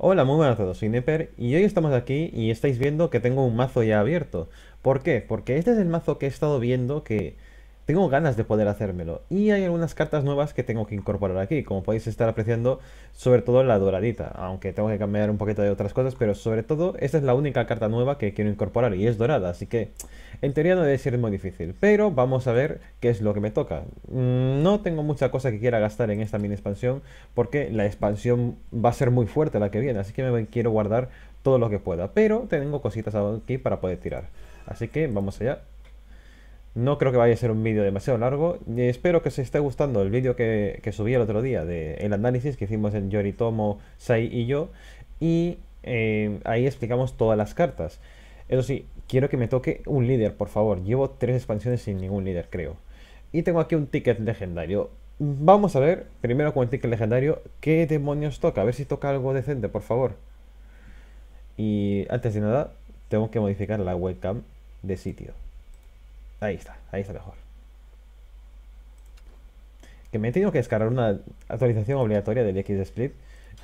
Hola, muy buenas a todos, soy Neper y hoy estamos aquí y estáis viendo que tengo un mazo ya abierto. ¿Por qué? Porque este es el mazo que he estado viendo que tengo ganas de poder hacérmelo. Y hay algunas cartas nuevas que tengo que incorporar aquí, como podéis estar apreciando, sobre todo la doradita, aunque tengo que cambiar un poquito de otras cosas, pero sobre todo esta es la única carta nueva que quiero incorporar y es dorada, así que en teoría no debe ser muy difícil, pero vamos a ver qué es lo que me toca. Mm, no tengo mucha cosa que quiera gastar en esta mini expansión, porque la expansión va a ser muy fuerte la que viene, así que me quiero guardar todo lo que pueda, pero tengo cositas aquí para poder tirar. Así que vamos allá. No creo que vaya a ser un vídeo demasiado largo. Espero que os esté gustando el vídeo que, subí el otro día del análisis que hicimos en Yoritomo, Sai y yo. Y eh, ahí explicamos todas las cartas. Eso sí, quiero que me toque un líder, por favor. Llevo tres expansiones sin ningún líder, creo. Y tengo aquí un ticket legendario. Vamos a ver, primero con el ticket legendario, qué demonios toca. A ver si toca algo decente, por favor. Y antes de nada, tengo que modificar la webcam de sitio. Ahí está, ahí está mejor. Que me he tenido que descargar una actualización obligatoria del X-Split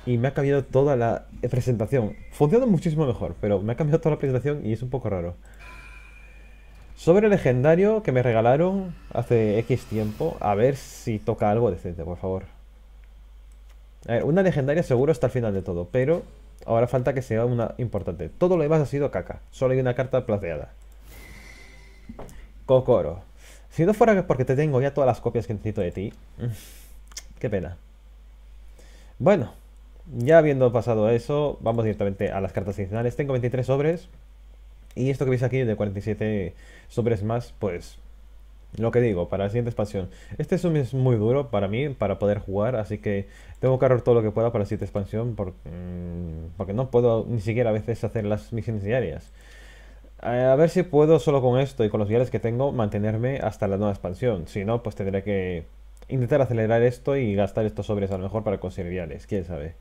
y me ha cambiado toda la presentación. Funciona muchísimo mejor, pero me ha cambiado toda la presentación y es un poco raro. Sobre el legendario que me regalaron hace X tiempo, a ver si toca algo decente, por favor. una legendaria seguro está al final de todo, pero ahora falta que sea una importante. Todo lo demás ha sido caca, solo hay una carta plateada. Kokoro. Si no fuera porque te tengo ya todas las copias que necesito de ti. Mm. Qué pena. Bueno, ya habiendo pasado eso, vamos directamente a las cartas adicionales. Tengo 23 sobres. Y esto que veis aquí de 47 sobres más, pues lo que digo, para la siguiente expansión. Este Zoom es muy duro para mí, para poder jugar, así que tengo que ahorrar todo lo que pueda para la siguiente expansión, mm, porque no puedo ni siquiera a veces hacer las misiones diarias. Eh, a ver si puedo solo con esto y con los viales que tengo mantenerme hasta la nueva expansión. Si no, pues tendré que intentar acelerar esto y gastar estos sobres a lo mejor para conseguir viales, quién sabe.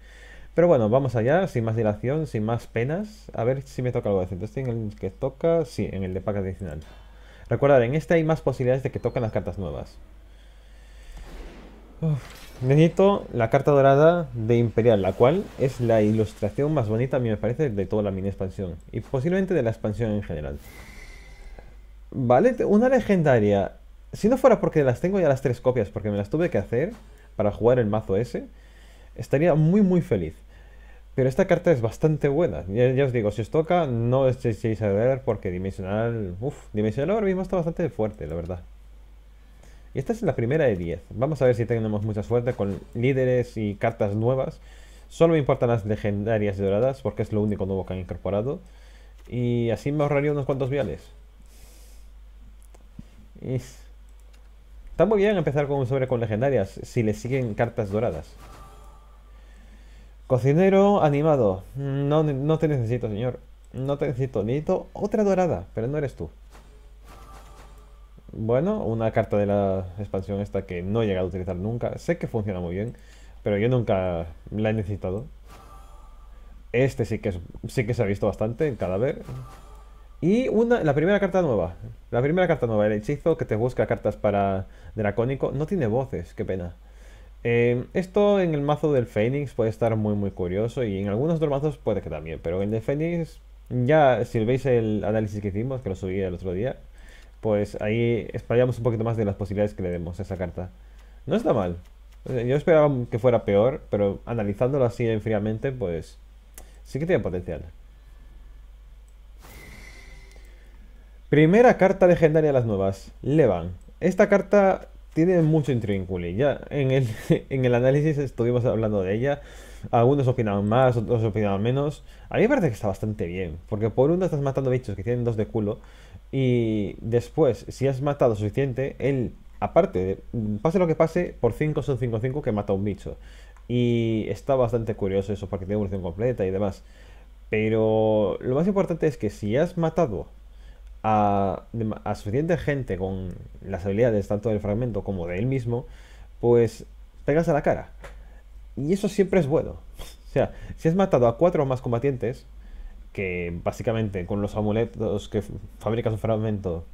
Pero bueno, vamos allá, sin más dilación, sin más penas. A ver si me toca algo decente. ¿Estoy en el que toca? Sí, en el de pack adicional. Recordad, en este hay más posibilidades de que toquen las cartas nuevas. Uf. Necesito la carta dorada de Imperial, la cual es la ilustración más bonita, a mí me parece, de toda la mini expansión. Y posiblemente de la expansión en general. Vale, una legendaria. Si no fuera porque las tengo ya las tres copias, porque me las tuve que hacer para jugar el mazo ese, estaría muy muy feliz. Pero esta carta es bastante buena. Ya, os digo, si os toca, no a ver porque Dimensional... Uf, Dimensional ahora mismo está bastante fuerte, la verdad. Y esta es la primera de 10. Vamos a ver si tenemos mucha suerte con líderes y cartas nuevas. Solo me importan las legendarias doradas porque es lo único nuevo que han incorporado. Y así me ahorraría unos cuantos viales. Está muy bien empezar con un sobre con legendarias si le siguen cartas doradas. Cocinero animado. Mm, no, no te necesito, señor. No te necesito. Necesito otra dorada, pero no eres tú bueno, una carta de la expansión esta que no he llegado a utilizar nunca. Sé que funciona muy bien, pero yo nunca la he necesitado. Este sí que, sí que se ha visto bastante en cadáver. Y una, la primera carta nueva. La primera carta nueva, el hechizo que te busca cartas para dracónico. No tiene voces, qué pena. Em, esto en el mazo del Fénix puede estar muy muy curioso y en algunos otros mazos puede que también, pero en el de Fénix, ya si veis el análisis que hicimos, que lo subí el otro día, pues ahí explayamos un poquito más de las posibilidades que le demos a esa carta. No está mal. Yo esperaba que fuera peor, pero analizándolo así fríamente, pues sí que tiene potencial. Primera carta legendaria de las nuevas, Levan. Esta carta tiene mucho intrínculo. Ya en el, en el análisis estuvimos hablando de ella. Algunos opinaban más, otros opinaban menos. A mí me parece que está bastante bien, porque por uno estás matando bichos que tienen dos de culo y después, si has matado suficiente, él, aparte, pase lo que pase, por 5 son 5-5 que mata a un bicho. Y está bastante curioso eso, porque tiene evolución completa y demás. Pero lo más importante es que si has matado a, a, suficiente gente con las habilidades tanto del fragmento como de él mismo, pues pegas a la cara. Y eso siempre es bueno. O sea, si has matado a cuatro o más combatientes, que básicamente con los amuletos que fabricas un fragmento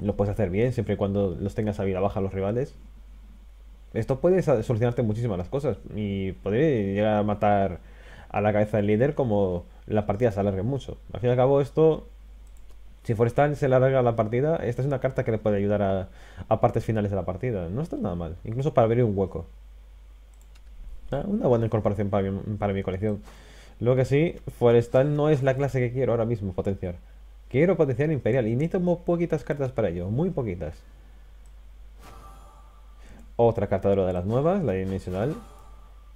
lo puedes hacer bien siempre y cuando los tengas a vida baja los rivales. Esto puede solucionarte muchísimas las cosas y podría llegar a matar a la cabeza del líder como la partida se alargue mucho. Al fin y al cabo esto, si Forestal se alarga la partida, esta es una carta que le puede ayudar a, partes finales de la partida. No está nada mal, incluso para abrir un hueco. Ah, una buena incorporación para mi colección. Lo que sí, Forestal no es la clase que quiero ahora mismo potenciar. Quiero potenciar Imperial y necesito tomo poquitas cartas para ello, muy poquitas. Otra carta de lo de las nuevas, la dimensional.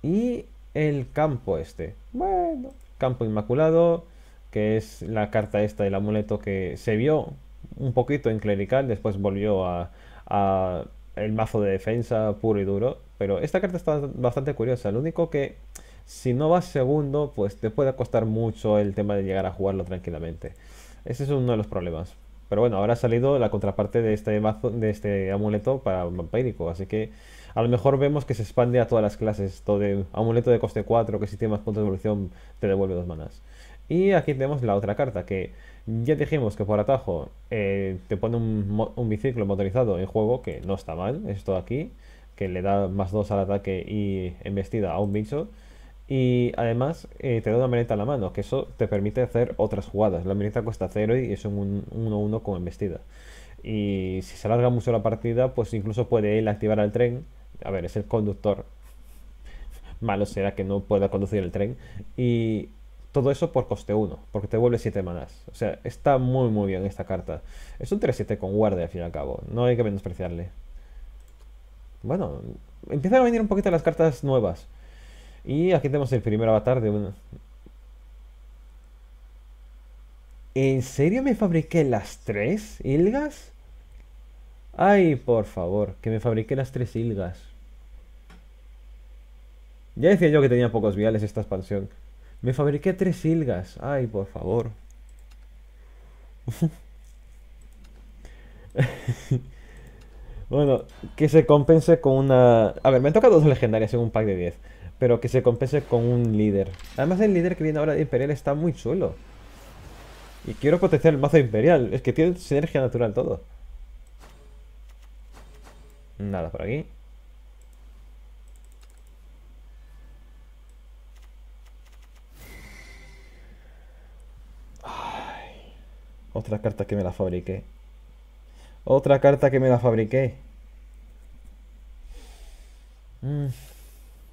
Y el campo este. Bueno, campo inmaculado, que es la carta esta del amuleto que se vio un poquito en clerical, después volvió a, a el mazo de defensa puro y duro. Pero esta carta está bastante curiosa. Lo único que si no vas segundo, pues te puede costar mucho el tema de llegar a jugarlo tranquilamente. Ese es uno de los problemas. Pero bueno, ahora ha salido la contraparte de este, de este amuleto para vampírico, así que a lo mejor vemos que se expande a todas las clases. todo de amuleto de coste 4, que si tiene más puntos de evolución te devuelve dos manas. Y aquí tenemos la otra carta, que ya dijimos que por atajo eh, te pone un, biciclo motorizado en juego, que no está mal, esto aquí, que le da más 2 al ataque y embestida a un bicho. Y además eh, te da una maleta a la mano, que eso te permite hacer otras jugadas. La maleta cuesta cero y es un 1-1 con embestida. Y si se alarga mucho la partida, pues incluso puede él activar al tren. A ver, es el conductor. Malo será que no pueda conducir el tren. Y todo eso por coste 1, porque te vuelve 7 manas O sea, está muy muy bien esta carta. Es un 3-7 con guardia al fin y al cabo. No hay que menospreciarle. Bueno, empiezan a venir un poquito las cartas nuevas. Y aquí tenemos el primer avatar de uno. ¿En serio me fabriqué las tres hilgas? Ay, por favor, que me fabriqué las tres ilgas. Ya decía yo que tenía pocos viales esta expansión. Me fabriqué tres ilgas. Ay, por favor. bueno, que se compense con una... A ver, me toca dos legendarias en un pack de 10 pero que se compense con un líder. Además el líder que viene ahora de Imperial está muy suelo Y quiero potenciar el mazo Imperial, es que tiene sinergia natural todo. Nada por aquí. Ay, otra carta que me la fabriqué. Otra carta que me la fabriqué. Mmm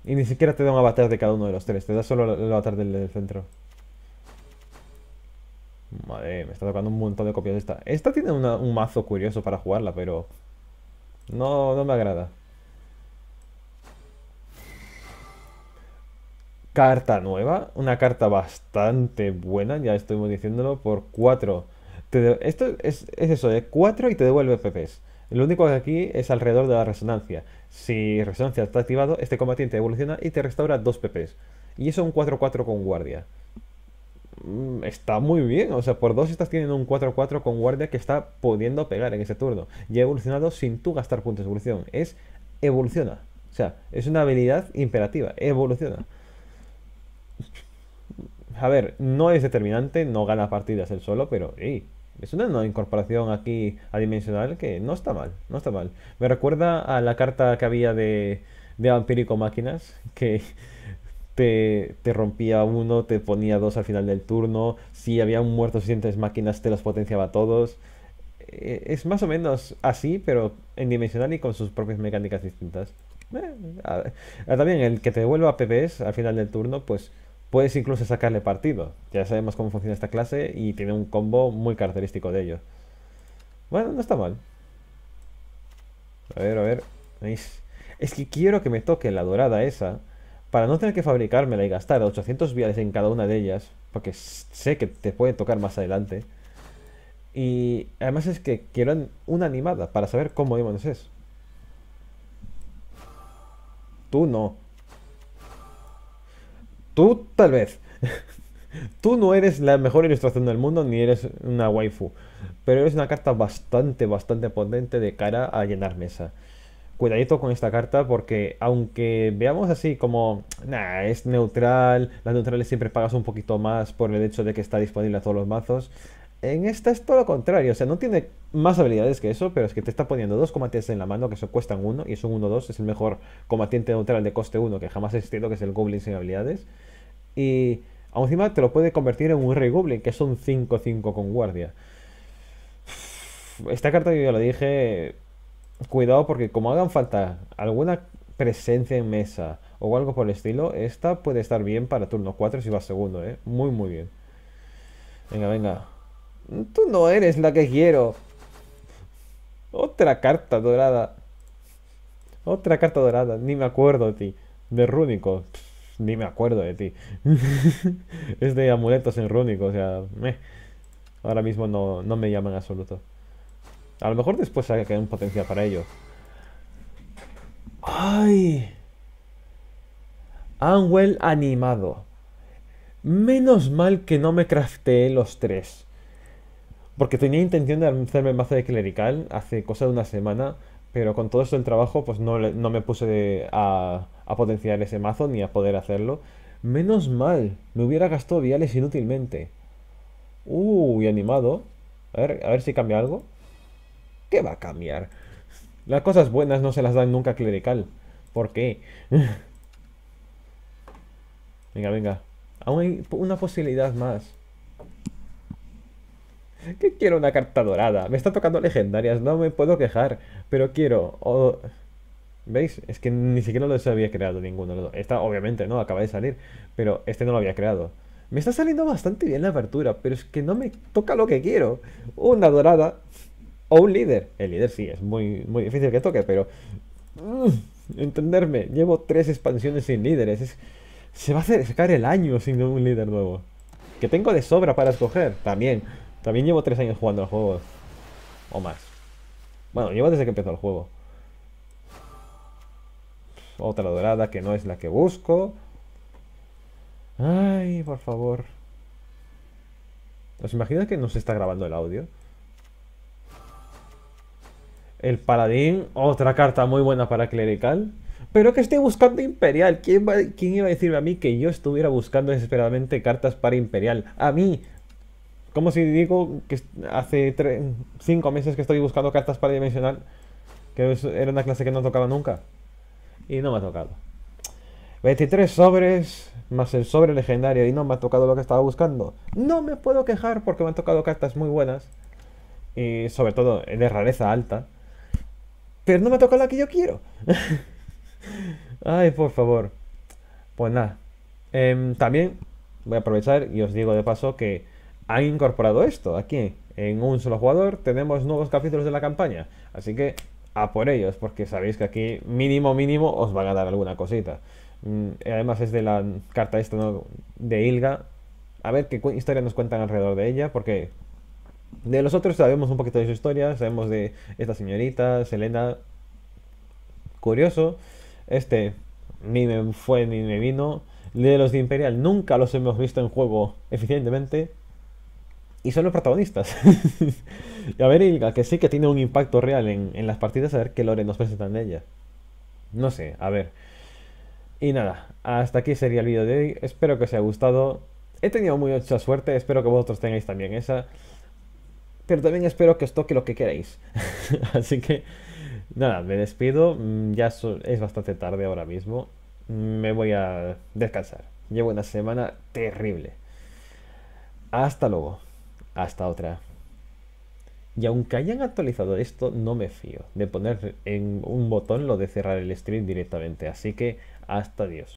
y ni siquiera te da un avatar de cada uno de los tres, te da solo el avatar del, centro. Madre, me está tocando un montón de copias de esta. Esta tiene un mazo curioso para jugarla, pero... No, no me agrada. Carta nueva, una carta bastante buena, ya estoy diciéndolo, por 4. Esto es, es, eso, de eh, 4 y te devuelve PPs. Lo único que aquí es alrededor de la resonancia. Si Resonancia está activado, este combatiente evoluciona y te restaura 2 PPs. Y eso un 4-4 con guardia. Mm, está muy bien, o sea, por dos estás teniendo un 4-4 con guardia que está pudiendo pegar en ese turno. Y ha evolucionado sin tú gastar puntos de evolución. Es evoluciona. O sea, es una habilidad imperativa. Evoluciona. A ver, no es determinante, no gana partidas el solo, pero es una incorporación aquí adimensional que no está mal, no está mal. Me recuerda a la carta que había de, de Vampírico Máquinas, que te, te, rompía uno, te ponía dos al final del turno, si había un muerto suficientes máquinas te los potenciaba todos. Eh, es más o menos así, pero en dimensional y con sus propias mecánicas distintas. Eh, también el que te devuelva PPs al final del turno, pues puedes incluso sacarle partido. Ya sabemos cómo funciona esta clase y tiene un combo muy característico de ello Bueno, no está mal. A ver, a ver. Es que quiero que me toque la dorada esa para no tener que fabricármela y gastar 800 viales en cada una de ellas, porque sé que te puede tocar más adelante. Y además es que quiero una animada para saber cómo demonios es. Tú no. Tú tal vez. Tú no eres la mejor ilustración del mundo ni eres una waifu. Pero eres una carta bastante, bastante potente de cara a llenar mesa. Cuidadito con esta carta porque aunque veamos así como, nah, es neutral, las neutrales siempre pagas un poquito más por el hecho de que está disponible a todos los mazos, en esta es todo lo contrario, o sea, no tiene más habilidades que eso, pero es que te está poniendo dos combatientes en la mano que se cuestan uno, y es un 1-2, es el mejor combatiente neutral de coste 1 que jamás ha existido, que es el Goblin sin habilidades. Y aún encima te lo puede convertir en un Rey Goblin, que es un 5-5 con guardia. Esta carta yo ya lo dije, cuidado porque como hagan falta alguna presencia en mesa o algo por el estilo, esta puede estar bien para turno 4 si va segundo, ¿eh? Muy, muy bien. Venga, venga. Tú no eres la que quiero. Otra carta dorada. Otra carta dorada. Ni me acuerdo de ti. De rúnico. ni me acuerdo de ti. es de amuletos en rúnico. O sea, ahora mismo no, me llaman absoluto. A lo mejor después hay que un potencial para ello. ¡Ay! Anwell animado. Menos mal que no me crafteé los tres. Porque tenía intención de hacerme el mazo de clerical hace cosa de una semana, pero con todo esto del trabajo, pues no, no me puse a, potenciar ese mazo ni a poder hacerlo. Menos mal, me hubiera gastado viales inútilmente. Uy, animado. A ver, a ver si cambia algo. ¿Qué va a cambiar? Las cosas buenas no se las dan nunca clerical. ¿Por qué? venga, venga. Aún hay una posibilidad más. ¿Qué quiero una carta dorada? Me está tocando legendarias, no me puedo quejar. Pero quiero... ¿Veis? Es que ni siquiera los había creado ninguno. Esta obviamente no, acaba de salir. Pero este no lo había creado. Me está saliendo bastante bien la apertura, pero es que no me toca lo que quiero. Una dorada o un líder. El líder sí, es muy, muy difícil que toque, pero... Mm, entenderme, llevo tres expansiones sin líderes. se va a acercar el año sin un líder nuevo. Que tengo de sobra para escoger, también. También llevo tres años jugando al juego. O más. Bueno, llevo desde que empezó el juego. Otra dorada que no es la que busco. Ay, por favor. ¿Os imagináis que no se está grabando el audio? El paladín, otra carta muy buena para clerical. Pero que estoy buscando Imperial. ¿Quién, ¿Quién, iba a decirme a mí que yo estuviera buscando desesperadamente cartas para Imperial? A mí, como si digo que hace 5 meses que estoy buscando cartas paradimensional, que era una clase que no tocaba nunca. Y no me ha tocado. 23 sobres más el sobre legendario y no me ha tocado lo que estaba buscando. No me puedo quejar porque me han tocado cartas muy buenas. Y sobre todo de rareza alta. Pero no me ha tocado la que yo quiero. Ay, por favor. Pues nada. Em, también voy a aprovechar y os digo de paso que han incorporado esto aquí. En un solo jugador tenemos nuevos capítulos de la campaña. Así que a por ellos, porque sabéis que aquí mínimo, mínimo os van a dar alguna cosita. Mm, además es de la carta esta de Ilga. A ver qué historia nos cuentan alrededor de ella, porque de los otros sabemos un poquito de su historia, sabemos de esta señorita, Selena. Curioso, este ni me fue ni me vino. De los de Imperial nunca los hemos visto en juego eficientemente y son los protagonistas. y a ver, Ilga, que sí que tiene un impacto real en, las partidas, a ver qué lore nos presentan de ella. No sé, a ver. Y nada, hasta aquí sería el vídeo de hoy. Espero que os haya gustado. He tenido mucha suerte, espero que vosotros tengáis también esa. Pero también espero que os toque lo que queréis. Así que, nada, me despido. Mm, ya es bastante tarde ahora mismo. Mm, me voy a descansar. Llevo una semana terrible. Hasta luego. Hasta otra. Y aunque hayan actualizado esto, no me fío de poner en un botón lo de cerrar el stream directamente. Así que hasta Dios.